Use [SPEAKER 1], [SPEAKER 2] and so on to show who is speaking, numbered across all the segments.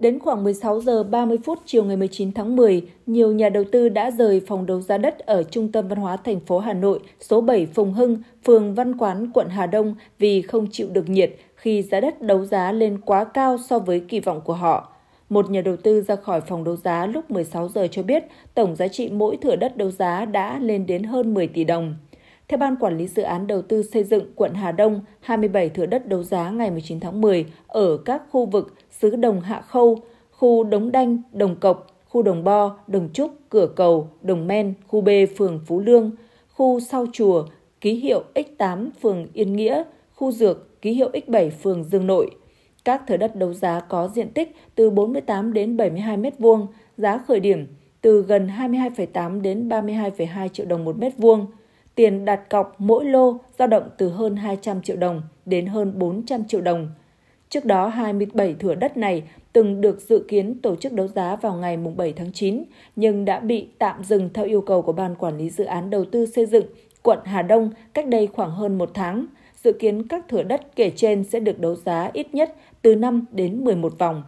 [SPEAKER 1] Đến khoảng 16 giờ 30 phút chiều ngày 19 tháng 10, nhiều nhà đầu tư đã rời phòng đấu giá đất ở Trung tâm Văn hóa thành phố Hà Nội, số 7 Phùng Hưng, phường Văn Quán, quận Hà Đông vì không chịu được nhiệt khi giá đất đấu giá lên quá cao so với kỳ vọng của họ. Một nhà đầu tư ra khỏi phòng đấu giá lúc 16 giờ cho biết tổng giá trị mỗi thửa đất đấu giá đã lên đến hơn 10 tỷ đồng. Theo Ban Quản lý Dự án Đầu tư xây dựng quận Hà Đông, 27 thửa đất đấu giá ngày 19 tháng 10 ở các khu vực xứ Đồng Hạ Khâu, khu Đống Đanh, Đồng Cộc, khu Đồng Bo, Đồng Trúc, Cửa Cầu, Đồng Men, khu B phường Phú Lương, khu Sau Chùa, ký hiệu X8 phường Yên Nghĩa, khu Dược, ký hiệu X7 phường Dương Nội. Các thửa đất đấu giá có diện tích từ 48 đến 72 m2, giá khởi điểm từ gần 22,8 đến 32,2 triệu đồng một mét vuông. Tiền đặt cọc mỗi lô dao động từ hơn 200 triệu đồng đến hơn 400 triệu đồng. Trước đó, 27 thửa đất này từng được dự kiến tổ chức đấu giá vào ngày 7 tháng 9, nhưng đã bị tạm dừng theo yêu cầu của Ban Quản lý Dự án Đầu tư Xây dựng quận Hà Đông cách đây khoảng hơn một tháng. Dự kiến các thửa đất kể trên sẽ được đấu giá ít nhất từ 5 đến 11 vòng.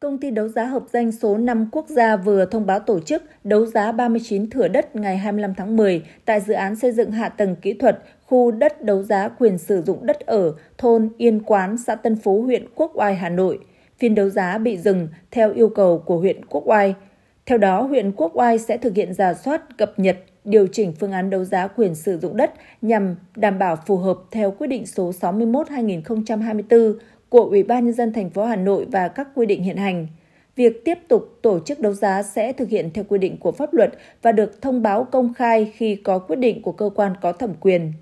[SPEAKER 1] Công ty đấu giá hợp danh số 5 quốc gia vừa thông báo tổ chức đấu giá 39 thửa đất ngày 25 tháng 10 tại dự án xây dựng hạ tầng kỹ thuật khu đất đấu giá quyền sử dụng đất ở thôn Yên Quán, xã Tân Phú, huyện Quốc Oai, Hà Nội. Phiên đấu giá bị dừng theo yêu cầu của huyện Quốc Oai. Theo đó, huyện Quốc Oai sẽ thực hiện giả soát, cập nhật, điều chỉnh phương án đấu giá quyền sử dụng đất nhằm đảm bảo phù hợp theo quyết định số 61/2024 của Ủy ban nhân dân thành phố Hà Nội và các quy định hiện hành. Việc tiếp tục tổ chức đấu giá sẽ thực hiện theo quy định của pháp luật và được thông báo công khai khi có quyết định của cơ quan có thẩm quyền.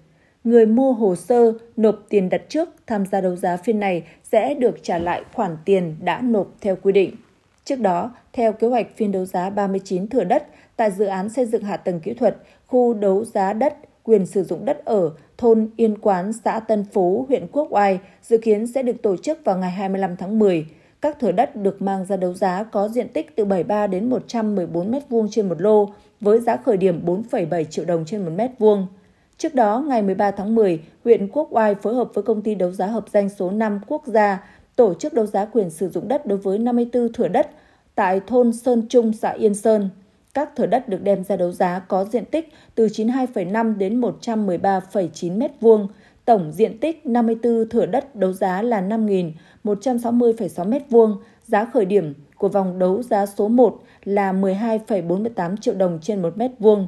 [SPEAKER 1] Người mua hồ sơ nộp tiền đặt trước tham gia đấu giá phiên này sẽ được trả lại khoản tiền đã nộp theo quy định. Trước đó, theo kế hoạch phiên đấu giá 39 thửa đất tại dự án xây dựng hạ tầng kỹ thuật, khu đấu giá đất quyền sử dụng đất ở thôn Yên Quán, xã Tân Phú, huyện Quốc Oai dự kiến sẽ được tổ chức vào ngày 25 tháng 10. Các thửa đất được mang ra đấu giá có diện tích từ 73 đến 114 m2 trên một lô với giá khởi điểm 4,7 triệu đồng trên một mét vuông. Trước đó, ngày 13 tháng 10, huyện Quốc Oai phối hợp với công ty đấu giá hợp danh số 5 quốc gia tổ chức đấu giá quyền sử dụng đất đối với 54 thửa đất tại thôn Sơn Trung, xã Yên Sơn, các thửa đất được đem ra đấu giá có diện tích từ 92,5 đến 113,9 m2, tổng diện tích 54 thửa đất đấu giá là 5.160,6 m2, giá khởi điểm của vòng đấu giá số 1 là 12,48 triệu đồng trên 1 m2.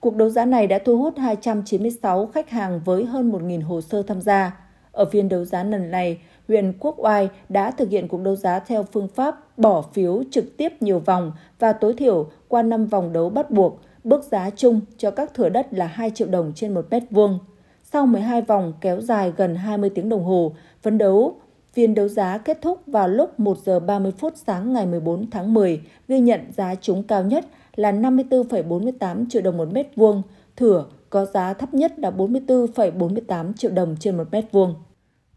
[SPEAKER 1] Cuộc đấu giá này đã thu hút 296 khách hàng với hơn 1.000 hồ sơ tham gia. Ở phiên đấu giá lần này, huyện Quốc Oai đã thực hiện cuộc đấu giá theo phương pháp bỏ phiếu trực tiếp nhiều vòng và tối thiểu qua 5 vòng đấu bắt buộc, bước giá chung cho các thửa đất là 2 triệu đồng trên 1 mét vuông. Sau 12 vòng kéo dài gần 20 tiếng đồng hồ, phấn đấu Phiên đấu giá kết thúc vào lúc 1 giờ 30 phút sáng ngày 14 tháng 10, ghi nhận giá trúng cao nhất là 54,48 triệu đồng một mét vuông, thửa có giá thấp nhất là 44,48 triệu đồng trên một mét vuông.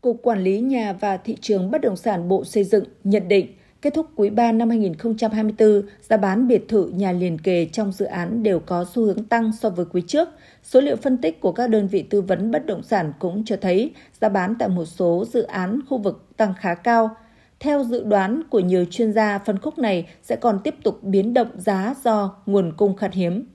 [SPEAKER 1] Cục Quản lý Nhà và Thị trường Bất động sản Bộ Xây dựng nhận định kết thúc quý 3 năm 2024, giá bán biệt thự nhà liền kề trong dự án đều có xu hướng tăng so với quý trước. Số liệu phân tích của các đơn vị tư vấn bất động sản cũng cho thấy giá bán tại một số dự án khu vực tăng khá cao. Theo dự đoán của nhiều chuyên gia, phân khúc này sẽ còn tiếp tục biến động giá do nguồn cung khan hiếm.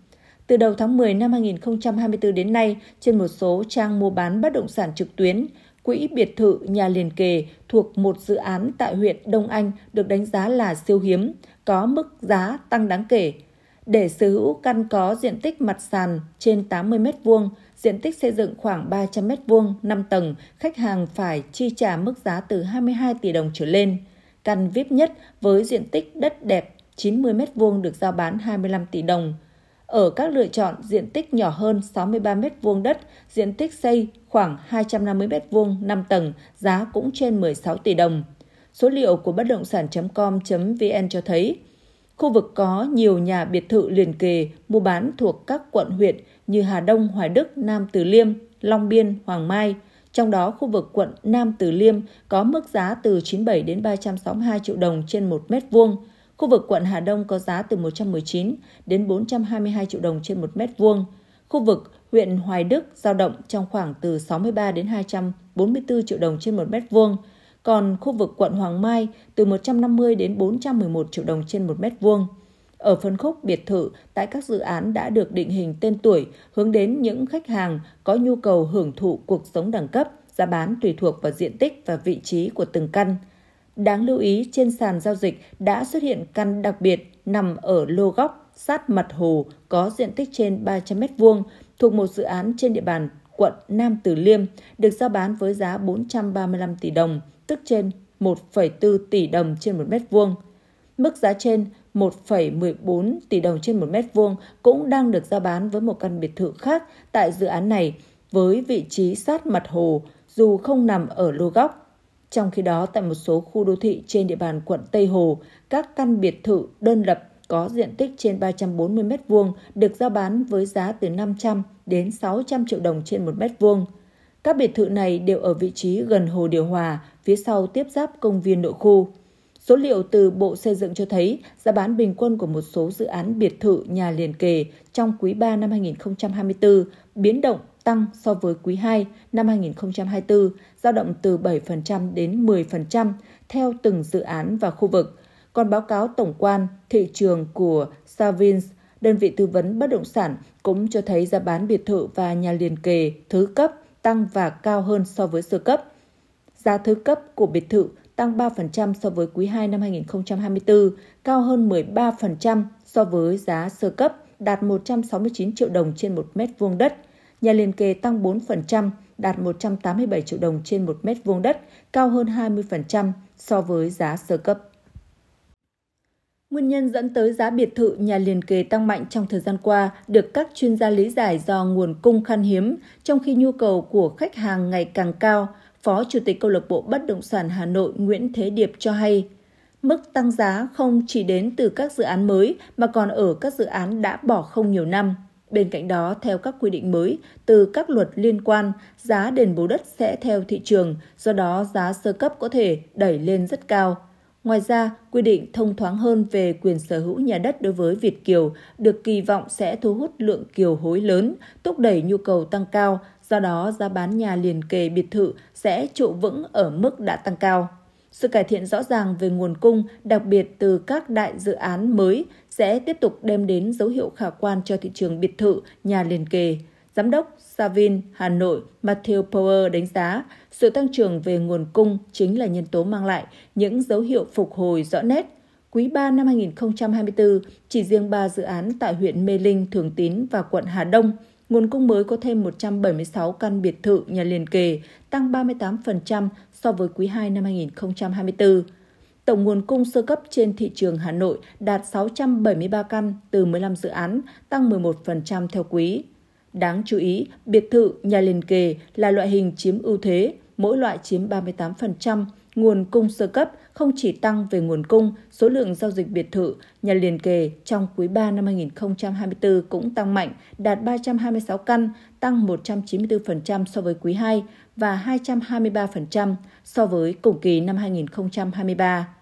[SPEAKER 1] Từ đầu tháng 10 năm 2024 đến nay, trên một số trang mua bán bất động sản trực tuyến, quỹ biệt thự nhà liền kề thuộc một dự án tại huyện Đông Anh được đánh giá là siêu hiếm, có mức giá tăng đáng kể. Để sở hữu căn có diện tích mặt sàn trên 80 m2, diện tích xây dựng khoảng 300 m2, 5 tầng, khách hàng phải chi trả mức giá từ 22 tỷ đồng trở lên. Căn VIP nhất với diện tích đất đẹp 90 m2 được giao bán 25 tỷ đồng. Ở các lựa chọn diện tích nhỏ hơn 63 m2 đất, diện tích xây khoảng 250 m2, 5 tầng, giá cũng trên 16 tỷ đồng. Số liệu của bất động sản.com.vn cho thấy, khu vực có nhiều nhà biệt thự liền kề mua bán thuộc các quận huyện như Hà Đông, Hoài Đức, Nam Từ Liêm, Long Biên, Hoàng Mai. Trong đó, khu vực quận Nam Từ Liêm có mức giá từ 97 đến 362 triệu đồng trên 1 mét vuông. Khu vực quận Hà Đông có giá từ 119 đến 422 triệu đồng trên 1 mét vuông Khu vực huyện Hoài Đức giao động trong khoảng từ 63 đến 244 triệu đồng trên một mét vuông, còn khu vực quận Hoàng Mai từ 150 đến 411 triệu đồng trên một mét vuông. Ở phân khúc biệt thự, tại các dự án đã được định hình tên tuổi, hướng đến những khách hàng có nhu cầu hưởng thụ cuộc sống đẳng cấp, giá bán tùy thuộc vào diện tích và vị trí của từng căn. Đáng lưu ý, trên sàn giao dịch đã xuất hiện căn đặc biệt nằm ở lô góc sát mặt hồ có diện tích trên 300 m2 thuộc một dự án trên địa bàn quận Nam Từ Liêm được giao bán với giá 435 tỷ đồng, tức trên 1,4 tỷ đồng trên một mét vuông. Mức giá trên 1,14 tỷ đồng trên một mét vuông cũng đang được giao bán với một căn biệt thự khác tại dự án này với vị trí sát mặt hồ dù không nằm ở lô góc. Trong khi đó, tại một số khu đô thị trên địa bàn quận Tây Hồ, các căn biệt thự đơn lập có diện tích trên 340 m2 được giao bán với giá từ 500 đến 600 triệu đồng trên 1 m2. Các biệt thự này đều ở vị trí gần hồ điều hòa, phía sau tiếp giáp công viên nội khu. Số liệu từ Bộ Xây dựng cho thấy giá bán bình quân của một số dự án biệt thự nhà liền kề trong quý 3 năm 2024 biến động tăng so với quý 2 năm 2024, dao động từ 7% đến 10% theo từng dự án và khu vực – còn báo cáo tổng quan thị trường của Savins, đơn vị tư vấn bất động sản cũng cho thấy giá bán biệt thự và nhà liền kề thứ cấp tăng và cao hơn so với sơ cấp. Giá thứ cấp của biệt thự tăng 3% so với quý 2 năm 2024, cao hơn 13% so với giá sơ cấp, đạt 169 triệu đồng trên 1 mét vuông đất. Nhà liền kề tăng 4%, đạt 187 triệu đồng trên 1 mét vuông đất, cao hơn 20% so với giá sơ cấp. Nguyên nhân dẫn tới giá biệt thự nhà liền kề tăng mạnh trong thời gian qua được các chuyên gia lý giải do nguồn cung khan hiếm, trong khi nhu cầu của khách hàng ngày càng cao, Phó Chủ tịch Câu lạc bộ Bất động sản Hà Nội Nguyễn Thế Điệp cho hay. Mức tăng giá không chỉ đến từ các dự án mới mà còn ở các dự án đã bỏ không nhiều năm. Bên cạnh đó, theo các quy định mới từ các luật liên quan, giá đền bù đất sẽ theo thị trường, do đó giá sơ cấp có thể đẩy lên rất cao. Ngoài ra, quy định thông thoáng hơn về quyền sở hữu nhà đất đối với Việt Kiều được kỳ vọng sẽ thu hút lượng kiều hối lớn, thúc đẩy nhu cầu tăng cao, do đó giá bán nhà liền kề biệt thự sẽ trụ vững ở mức đã tăng cao. Sự cải thiện rõ ràng về nguồn cung, đặc biệt từ các đại dự án mới, sẽ tiếp tục đem đến dấu hiệu khả quan cho thị trường biệt thự, nhà liền kề. Giám đốc Savin Hà Nội Matthew Power đánh giá sự tăng trưởng về nguồn cung chính là nhân tố mang lại những dấu hiệu phục hồi rõ nét. Quý 3 năm 2024, chỉ riêng 3 dự án tại huyện Mê Linh, Thường Tín và quận Hà Đông, nguồn cung mới có thêm 176 căn biệt thự nhà liền kề, tăng 38% so với quý 2 năm 2024. Tổng nguồn cung sơ cấp trên thị trường Hà Nội đạt 673 căn từ 15 dự án, tăng 11% theo quý. Đáng chú ý, biệt thự, nhà liền kề là loại hình chiếm ưu thế, mỗi loại chiếm 38%, nguồn cung sơ cấp không chỉ tăng về nguồn cung, số lượng giao dịch biệt thự, nhà liền kề trong quý 3 năm 2024 cũng tăng mạnh, đạt 326 căn, tăng 194% so với quý 2 và 223% so với cùng kỳ năm 2023.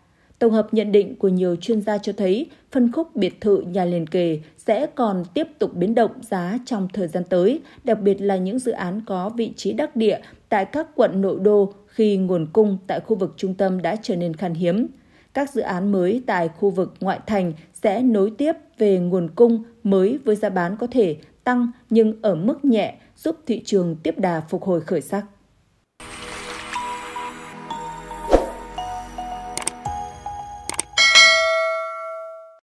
[SPEAKER 1] Tổng hợp nhận định của nhiều chuyên gia cho thấy phân khúc biệt thự nhà liền kề sẽ còn tiếp tục biến động giá trong thời gian tới, đặc biệt là những dự án có vị trí đắc địa tại các quận nội đô khi nguồn cung tại khu vực trung tâm đã trở nên khan hiếm. Các dự án mới tại khu vực ngoại thành sẽ nối tiếp về nguồn cung mới với giá bán có thể tăng nhưng ở mức nhẹ giúp thị trường tiếp đà phục hồi khởi sắc.